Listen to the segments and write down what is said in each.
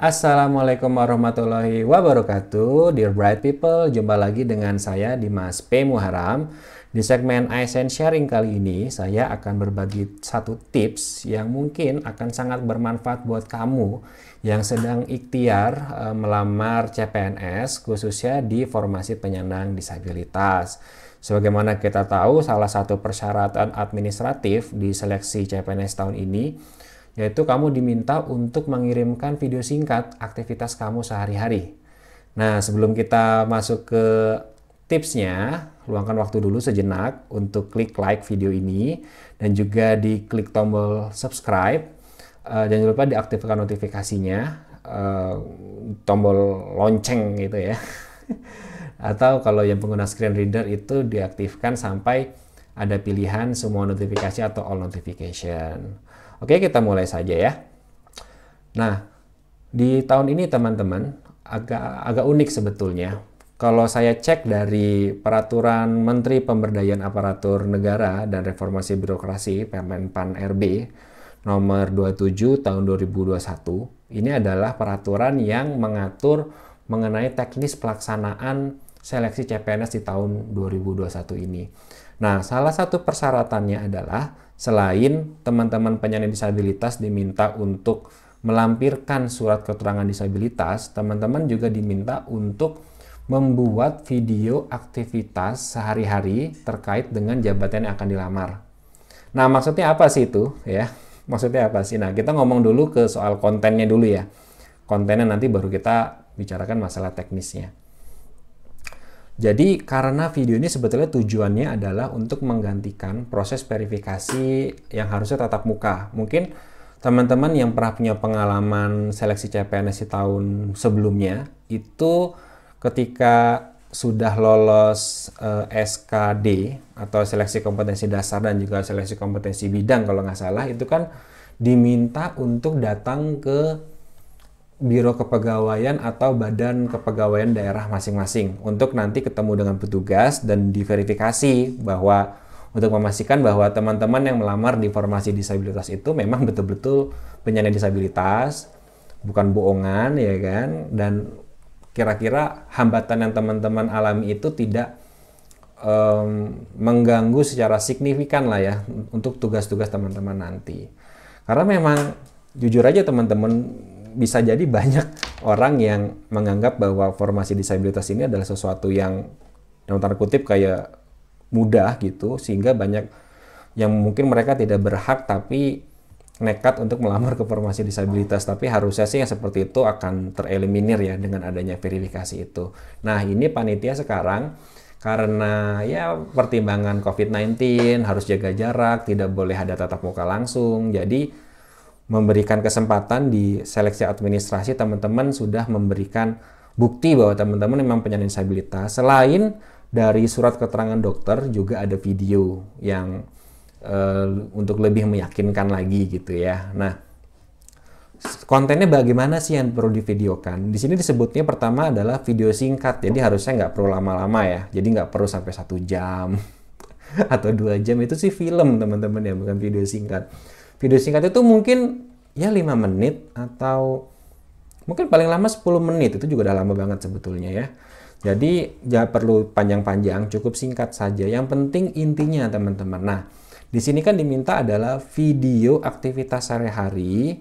Assalamualaikum warahmatullahi wabarakatuh Dear Bright People, jumpa lagi dengan saya di Mas P. Muharam Di segmen ASN Sharing kali ini saya akan berbagi satu tips yang mungkin akan sangat bermanfaat buat kamu yang sedang ikhtiar e, melamar CPNS khususnya di formasi penyandang disabilitas Sebagaimana kita tahu salah satu persyaratan administratif di seleksi CPNS tahun ini yaitu kamu diminta untuk mengirimkan video singkat aktivitas kamu sehari-hari. Nah, sebelum kita masuk ke tipsnya, luangkan waktu dulu sejenak untuk klik like video ini dan juga di klik tombol subscribe dan eh, jangan lupa diaktifkan notifikasinya eh, tombol lonceng gitu ya atau kalau yang pengguna screen reader itu diaktifkan sampai ada pilihan semua notifikasi atau all notification. Oke, kita mulai saja ya. Nah, di tahun ini teman-teman agak agak unik sebetulnya. Kalau saya cek dari peraturan Menteri Pemberdayaan Aparatur Negara dan Reformasi Birokrasi Permenpan RB nomor 27 tahun 2021, ini adalah peraturan yang mengatur mengenai teknis pelaksanaan seleksi CPNS di tahun 2021 ini. Nah, salah satu persyaratannya adalah selain teman-teman penyandang disabilitas diminta untuk melampirkan surat keterangan disabilitas, teman-teman juga diminta untuk membuat video aktivitas sehari-hari terkait dengan jabatan yang akan dilamar. Nah, maksudnya apa sih itu ya? Maksudnya apa sih? Nah, kita ngomong dulu ke soal kontennya dulu ya. Kontennya nanti baru kita bicarakan masalah teknisnya. Jadi karena video ini sebetulnya tujuannya adalah untuk menggantikan proses verifikasi yang harusnya tatap muka. Mungkin teman-teman yang pernah punya pengalaman seleksi CPNS di tahun sebelumnya itu ketika sudah lolos eh, SKD atau seleksi kompetensi dasar dan juga seleksi kompetensi bidang kalau nggak salah itu kan diminta untuk datang ke Biro Kepegawaian atau Badan Kepegawaian daerah masing-masing untuk nanti ketemu dengan petugas dan diverifikasi bahwa untuk memastikan bahwa teman-teman yang melamar di formasi disabilitas itu memang betul-betul penyandang disabilitas, bukan bohongan ya kan dan kira-kira hambatan yang teman-teman alami itu tidak um, mengganggu secara signifikan lah ya untuk tugas-tugas teman-teman nanti. Karena memang jujur aja teman-teman bisa jadi banyak orang yang menganggap bahwa formasi disabilitas ini adalah sesuatu yang dalam tanda kutip kayak mudah gitu sehingga banyak yang mungkin mereka tidak berhak tapi nekat untuk melamar ke formasi disabilitas tapi harusnya sih yang seperti itu akan tereliminir ya dengan adanya verifikasi itu. Nah, ini panitia sekarang karena ya pertimbangan COVID-19 harus jaga jarak, tidak boleh ada tatap muka langsung. Jadi memberikan kesempatan di seleksi administrasi teman-teman sudah memberikan bukti bahwa teman-teman memang penyandang disabilitas. Selain dari surat keterangan dokter juga ada video yang uh, untuk lebih meyakinkan lagi gitu ya. Nah, kontennya bagaimana sih yang perlu divideokan? Di sini disebutnya pertama adalah video singkat, jadi harusnya nggak perlu lama-lama ya. Jadi nggak perlu sampai satu jam atau dua jam itu sih film teman-teman ya, bukan video singkat video singkat itu mungkin ya 5 menit atau mungkin paling lama 10 menit itu juga udah lama banget sebetulnya ya. Jadi ya perlu panjang-panjang, cukup singkat saja. Yang penting intinya teman-teman. Nah, di sini kan diminta adalah video aktivitas sehari-hari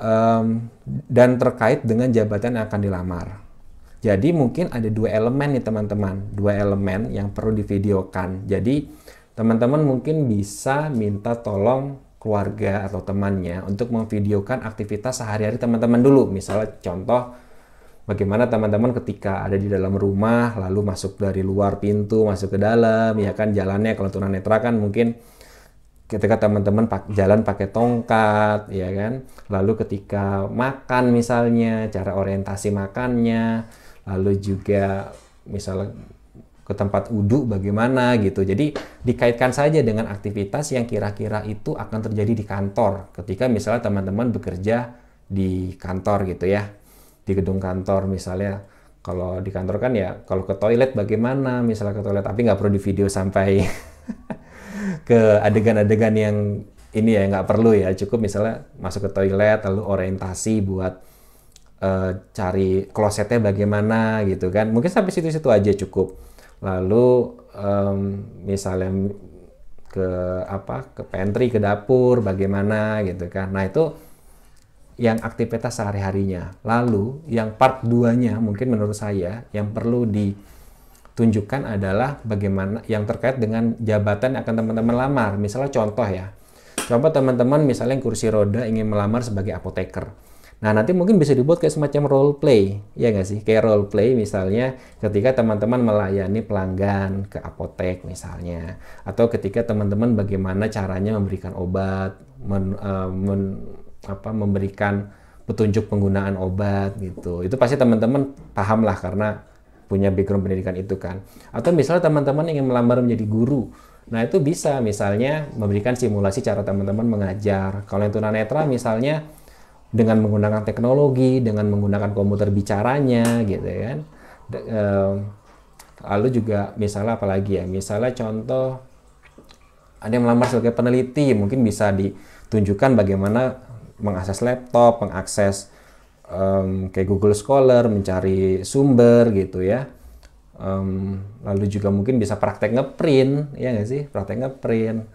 um, dan terkait dengan jabatan yang akan dilamar. Jadi mungkin ada dua elemen nih teman-teman, dua elemen yang perlu divideokan. Jadi teman-teman mungkin bisa minta tolong keluarga atau temannya untuk memvideokan aktivitas sehari-hari teman-teman dulu. Misalnya contoh bagaimana teman-teman ketika ada di dalam rumah lalu masuk dari luar pintu masuk ke dalam ya kan jalannya kalau tunanetra kan mungkin ketika teman-teman jalan pakai tongkat ya kan lalu ketika makan misalnya cara orientasi makannya lalu juga misalnya ke tempat wudhu bagaimana gitu. Jadi dikaitkan saja dengan aktivitas yang kira-kira itu akan terjadi di kantor ketika misalnya teman-teman bekerja di kantor gitu ya. Di gedung kantor misalnya kalau di kantor kan ya kalau ke toilet bagaimana misalnya ke toilet tapi nggak perlu di video sampai ke adegan-adegan yang ini ya nggak perlu ya cukup misalnya masuk ke toilet lalu orientasi buat uh, cari klosetnya bagaimana gitu kan mungkin sampai situ-situ aja cukup lalu um, misalnya ke apa ke pantry ke dapur bagaimana gitu kan nah itu yang aktivitas sehari-harinya lalu yang part duanya mungkin menurut saya yang perlu ditunjukkan adalah bagaimana yang terkait dengan jabatan yang akan teman-teman lamar misalnya contoh ya coba teman-teman misalnya yang kursi roda ingin melamar sebagai apoteker Nah, nanti mungkin bisa dibuat kayak semacam role play, ya nggak sih? Kayak role play misalnya ketika teman-teman melayani pelanggan ke apotek misalnya, atau ketika teman-teman bagaimana caranya memberikan obat, men, uh, men, apa, memberikan petunjuk penggunaan obat gitu. Itu pasti teman-teman paham lah karena punya background pendidikan itu kan. Atau misalnya teman-teman ingin melamar menjadi guru, Nah itu bisa misalnya memberikan simulasi cara teman-teman mengajar. Kalau yang tunanetra misalnya dengan menggunakan teknologi, dengan menggunakan komputer bicaranya gitu ya kan. De, lalu juga misalnya apalagi ya, misalnya contoh ada yang melamar sebagai peneliti, mungkin bisa ditunjukkan bagaimana mengakses laptop, mengakses um, kayak Google Scholar, mencari sumber gitu ya. Um, lalu juga mungkin bisa praktek ngeprint, ya nggak sih? Praktek ngeprint.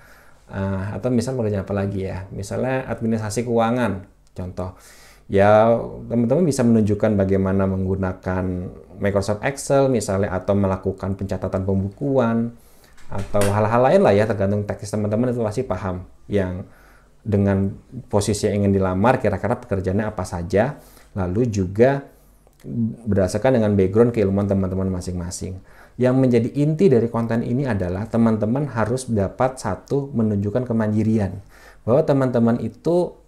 Uh, atau misalnya apa lagi ya? Misalnya administrasi keuangan Contoh, ya teman-teman bisa menunjukkan bagaimana menggunakan Microsoft Excel misalnya atau melakukan pencatatan pembukuan atau hal-hal lain lah ya tergantung teknis teman-teman itu pasti paham yang dengan posisi yang ingin dilamar kira-kira pekerjaannya apa saja lalu juga berdasarkan dengan background keilmuan teman-teman masing-masing. Yang menjadi inti dari konten ini adalah teman-teman harus dapat satu menunjukkan kemandirian. Bahwa teman-teman itu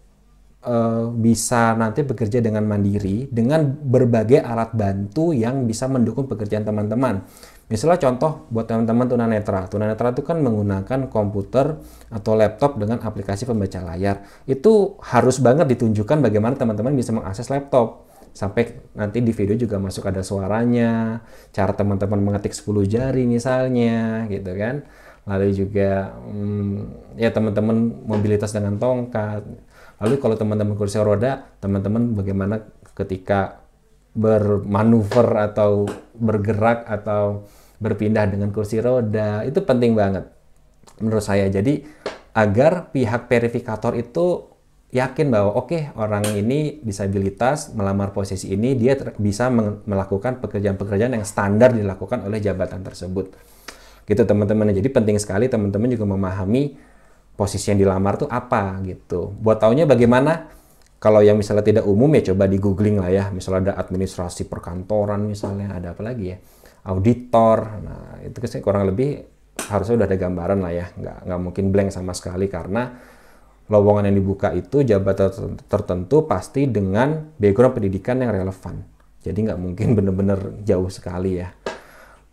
Eh, bisa nanti bekerja dengan mandiri dengan berbagai alat bantu yang bisa mendukung pekerjaan teman-teman. Misalnya contoh buat teman-teman tunanetra. Tunanetra itu kan menggunakan komputer atau laptop dengan aplikasi pembaca layar. Itu harus banget ditunjukkan bagaimana teman-teman bisa mengakses laptop. Sampai nanti di video juga masuk ada suaranya, cara teman-teman mengetik 10 jari misalnya gitu kan. Lalu juga hmm, ya teman-teman mobilitas dengan tongkat Lalu kalau teman-teman kursi roda, teman-teman bagaimana ketika bermanuver atau bergerak atau berpindah dengan kursi roda itu penting banget menurut saya. Jadi agar pihak verifikator itu yakin bahwa oke okay, orang ini disabilitas melamar posisi ini dia bisa melakukan pekerjaan-pekerjaan yang standar dilakukan oleh jabatan tersebut. Gitu teman-teman. Jadi penting sekali teman-teman juga memahami posisi yang dilamar tuh apa gitu. Buat taunya bagaimana kalau yang misalnya tidak umum ya coba di googling lah ya. Misalnya ada administrasi perkantoran misalnya, ada apa lagi ya? Auditor. Nah, itu saya kurang lebih harusnya udah ada gambaran lah ya. Nggak, nggak mungkin blank sama sekali karena lowongan yang dibuka itu jabatan tertentu pasti dengan background pendidikan yang relevan. Jadi nggak mungkin bener-bener jauh sekali ya.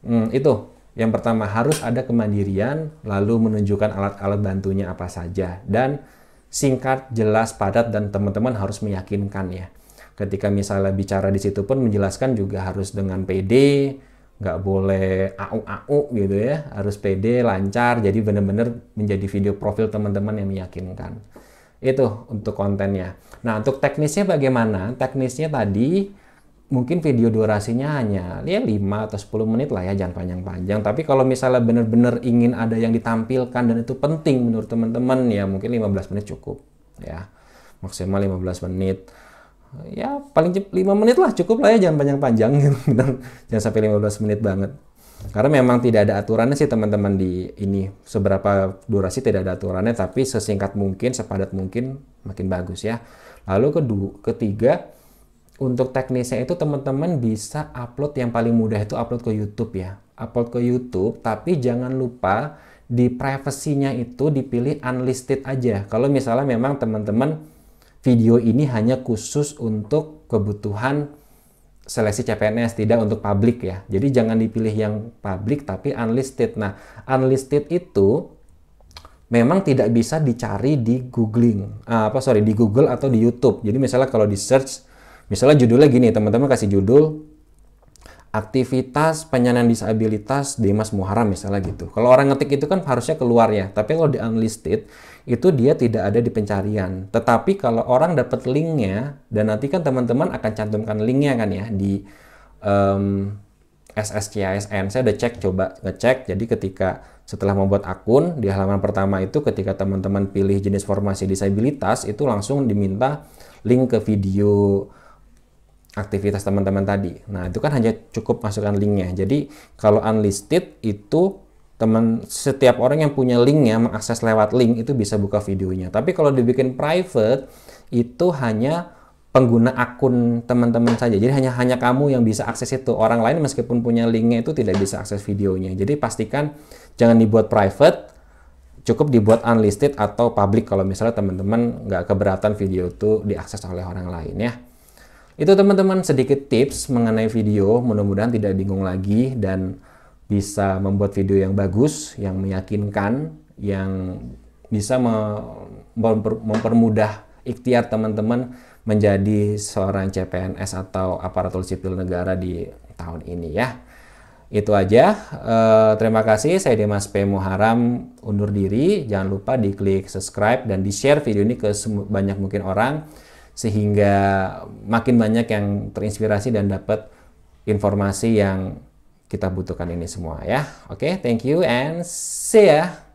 Hmm, itu yang pertama harus ada kemandirian, lalu menunjukkan alat-alat bantunya apa saja dan singkat, jelas, padat dan teman-teman harus meyakinkan ya. Ketika misalnya bicara di situ pun menjelaskan juga harus dengan pede, nggak boleh au-au gitu ya, harus pede, lancar, jadi benar-benar menjadi video profil teman-teman yang meyakinkan. Itu untuk kontennya. Nah, untuk teknisnya bagaimana? Teknisnya tadi mungkin video durasinya hanya ya 5 atau 10 menit lah ya jangan panjang-panjang tapi kalau misalnya benar-benar ingin ada yang ditampilkan dan itu penting menurut teman-teman ya mungkin 15 menit cukup ya maksimal 15 menit ya paling 5 menit lah cukup lah ya jangan panjang-panjang jangan sampai 15 menit banget karena memang tidak ada aturannya sih teman-teman di ini seberapa durasi tidak ada aturannya tapi sesingkat mungkin sepadat mungkin makin bagus ya lalu kedua ketiga untuk teknisnya itu teman-teman bisa upload yang paling mudah itu upload ke YouTube ya. Upload ke YouTube, tapi jangan lupa di privasinya itu dipilih unlisted aja. Kalau misalnya memang teman-teman video ini hanya khusus untuk kebutuhan seleksi CPNS, tidak untuk publik ya. Jadi jangan dipilih yang publik tapi unlisted. Nah, unlisted itu memang tidak bisa dicari di googling, ah, apa sorry, di Google atau di YouTube. Jadi misalnya kalau di search Misalnya judulnya gini, teman-teman kasih judul aktivitas penyandang disabilitas Dimas Muharam misalnya gitu. Kalau orang ngetik itu kan harusnya keluar ya, tapi kalau di unlisted itu dia tidak ada di pencarian. Tetapi kalau orang dapat linknya dan nanti kan teman-teman akan cantumkan linknya kan ya di um, SSCISN. Saya udah cek coba ngecek. Jadi ketika setelah membuat akun di halaman pertama itu ketika teman-teman pilih jenis formasi disabilitas itu langsung diminta link ke video aktivitas teman-teman tadi. Nah, itu kan hanya cukup masukkan linknya. Jadi, kalau unlisted itu teman setiap orang yang punya linknya mengakses lewat link itu bisa buka videonya. Tapi kalau dibikin private itu hanya pengguna akun teman-teman saja. Jadi hanya hanya kamu yang bisa akses itu. Orang lain meskipun punya linknya itu tidak bisa akses videonya. Jadi pastikan jangan dibuat private, cukup dibuat unlisted atau public kalau misalnya teman-teman nggak keberatan video itu diakses oleh orang lain ya. Itu teman-teman sedikit tips mengenai video, mudah-mudahan tidak bingung lagi dan bisa membuat video yang bagus, yang meyakinkan, yang bisa mempermudah ikhtiar teman-teman menjadi seorang CPNS atau aparatur sipil negara di tahun ini ya. Itu aja. E, terima kasih. Saya Dimas P. Muharam undur diri. Jangan lupa di klik subscribe dan di-share video ini ke banyak mungkin orang sehingga makin banyak yang terinspirasi dan dapat informasi yang kita butuhkan ini semua ya. Oke, okay, thank you and see ya.